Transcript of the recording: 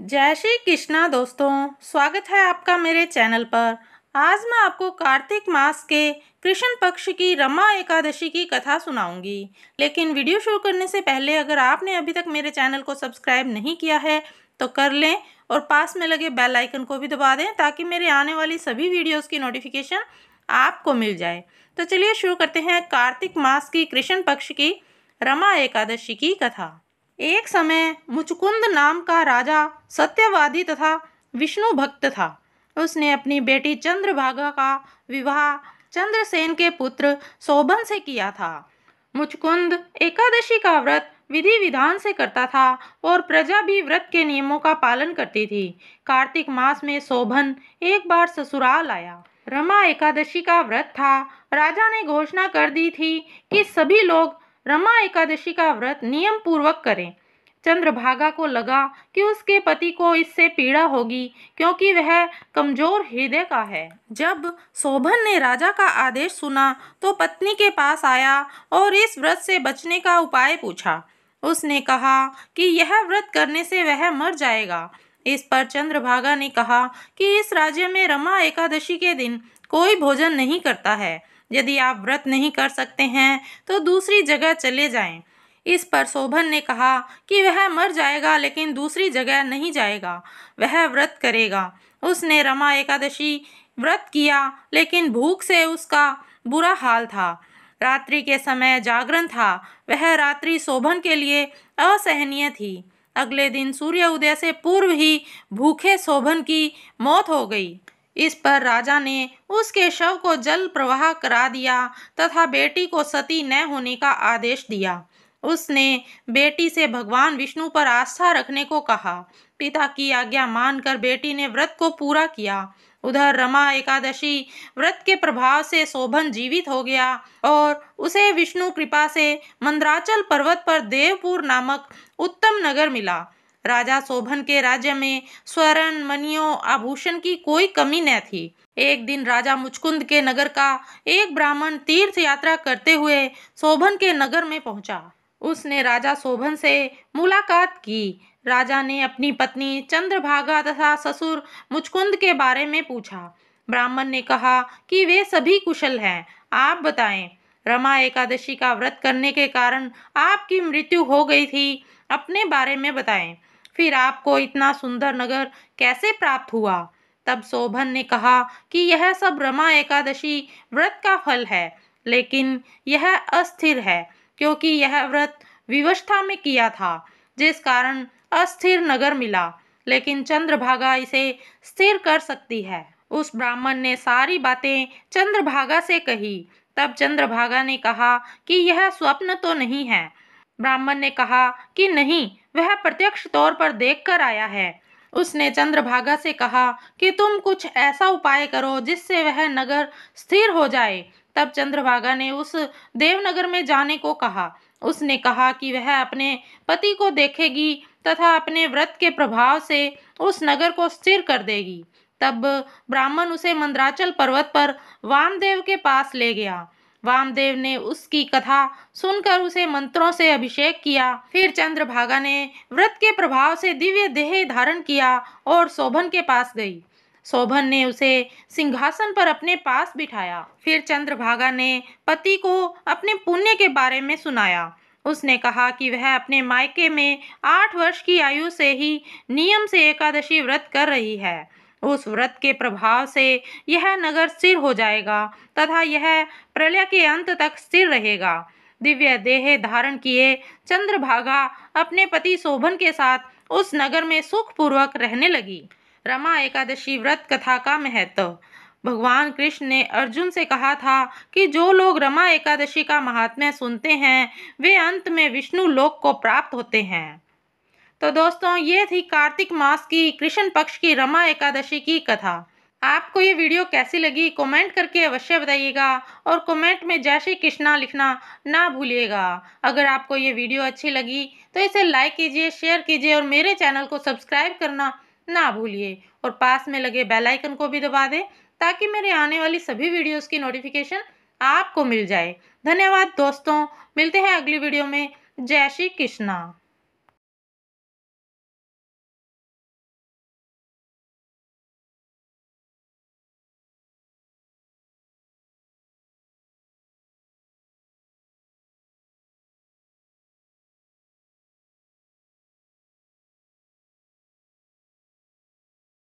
जय श्री कृष्णा दोस्तों स्वागत है आपका मेरे चैनल पर आज मैं आपको कार्तिक मास के कृष्ण पक्ष की रमा एकादशी की कथा सुनाऊंगी लेकिन वीडियो शुरू करने से पहले अगर आपने अभी तक मेरे चैनल को सब्सक्राइब नहीं किया है तो कर लें और पास में लगे बेल आइकन को भी दबा दें ताकि मेरे आने वाली सभी वीडियोस की नोटिफिकेशन आपको मिल जाए तो चलिए शुरू करते हैं कार्तिक मास की कृष्ण पक्ष की रमा एकादशी की कथा एक समय मुचकुंद नाम का राजा सत्यवादी तथा विष्णु भक्त था उसने अपनी बेटी चंद्रभागा का विवाह चंद्रसेन के पुत्र शोभन से किया था मुचकुंद एकादशी का व्रत विधि विधान से करता था और प्रजा भी व्रत के नियमों का पालन करती थी कार्तिक मास में शोभन एक बार ससुराल आया रमा एकादशी का व्रत था राजा ने घोषणा कर दी थी कि सभी लोग रमा एकादशी का व्रत नियम पूर्वक करें चंद्रभागा को लगा कि उसके पति को इससे पीड़ा होगी क्योंकि वह कमजोर हृदय का है जब शोभन ने राजा का आदेश सुना तो पत्नी के पास आया और इस व्रत से बचने का उपाय पूछा उसने कहा कि यह व्रत करने से वह मर जाएगा इस पर चंद्रभागा ने कहा कि इस राज्य में रमा एकादशी के दिन कोई भोजन नहीं करता है यदि आप व्रत नहीं कर सकते हैं तो दूसरी जगह चले जाएं। इस पर शोभन ने कहा कि वह मर जाएगा लेकिन दूसरी जगह नहीं जाएगा वह व्रत करेगा उसने रमा एकादशी व्रत किया लेकिन भूख से उसका बुरा हाल था रात्रि के समय जागरण था वह रात्रि शोभन के लिए असहनीय थी अगले दिन सूर्य उदय से पूर्व ही भूखे शोभन की मौत हो गई इस पर राजा ने उसके शव को जल प्रवाह करा दिया तथा बेटी को सती न होने का आदेश दिया उसने बेटी से भगवान विष्णु पर आस्था रखने को कहा पिता की आज्ञा मानकर बेटी ने व्रत को पूरा किया उधर रमा एकादशी व्रत के प्रभाव से शोभन जीवित हो गया और उसे विष्णु कृपा से मंदराचल पर्वत पर देवपुर नामक उत्तम नगर मिला राजा शोभन के राज्य में स्वर्ण मनियों आभूषण की कोई कमी न थी एक दिन राजा मुचकुंद के नगर का एक ब्राह्मण तीर्थ यात्रा करते हुए शोभन के नगर में पहुंचा उसने राजा शोभन से मुलाकात की राजा ने अपनी पत्नी चंद्रभागा तथा ससुर मुचकुंद के बारे में पूछा ब्राह्मण ने कहा कि वे सभी कुशल हैं आप बताएं रमा एकादशी का व्रत करने के कारण आपकी मृत्यु हो गई थी अपने बारे में बताएं फिर आपको इतना सुंदर नगर कैसे प्राप्त हुआ तब शोभन ने कहा कि यह सब रमा एकादशी व्रत का फल है लेकिन यह अस्थिर है क्योंकि यह व्रत विवस्था में किया था जिस कारण अस्थिर नगर मिला लेकिन चंद्रभागा इसे स्थिर कर सकती है उस ब्राह्मण ने सारी बातें चंद्रभागा से कही तब चंद्रभागा ने कहा कि यह स्वप्न तो नहीं है ब्राह्मण ने कहा कि नहीं वह प्रत्यक्ष तौर पर देख कर आया है उसने चंद्रभागा से कहा कि तुम कुछ ऐसा उपाय करो जिससे वह नगर स्थिर हो जाए तब चंद्रभागा ने उस देवनगर में जाने को कहा उसने कहा कि वह अपने पति को देखेगी तथा अपने व्रत के प्रभाव से उस नगर को स्थिर कर देगी तब ब्राह्मण उसे मंदराचल पर्वत पर वामदेव के पास ले गया वामदेव ने उसकी कथा सुनकर उसे मंत्रों से अभिषेक किया फिर चंद्रभागा ने व्रत के प्रभाव से दिव्य देह धारण किया और शोभन के पास गई शोभन ने उसे सिंहासन पर अपने पास बिठाया फिर चंद्रभागा ने पति को अपने पुण्य के बारे में सुनाया उसने कहा कि वह अपने मायके में आठ वर्ष की आयु से ही नियम से एकादशी व्रत कर रही है उस व्रत के प्रभाव से यह नगर स्थिर हो जाएगा तथा यह प्रलय के अंत तक स्थिर रहेगा दिव्य देह धारण किए चंद्रभागा अपने पति शोभन के साथ उस नगर में सुखपूर्वक रहने लगी रमा एकादशी व्रत कथा का महत्व भगवान कृष्ण ने अर्जुन से कहा था कि जो लोग रमा एकादशी का महात्म्य सुनते हैं वे अंत में विष्णु लोक को प्राप्त होते हैं तो दोस्तों ये थी कार्तिक मास की कृष्ण पक्ष की रमा एकादशी की कथा आपको ये वीडियो कैसी लगी कमेंट करके अवश्य बताइएगा और कमेंट में जय श्री कृष्णा लिखना ना भूलिएगा अगर आपको ये वीडियो अच्छी लगी तो इसे लाइक कीजिए शेयर कीजिए और मेरे चैनल को सब्सक्राइब करना ना भूलिए और पास में लगे बेल आइकन को भी दबा दें ताकि मेरे आने वाली सभी वीडियोस की नोटिफिकेशन आपको मिल जाए धन्यवाद दोस्तों मिलते हैं अगली वीडियो में जय श्री कृष्णा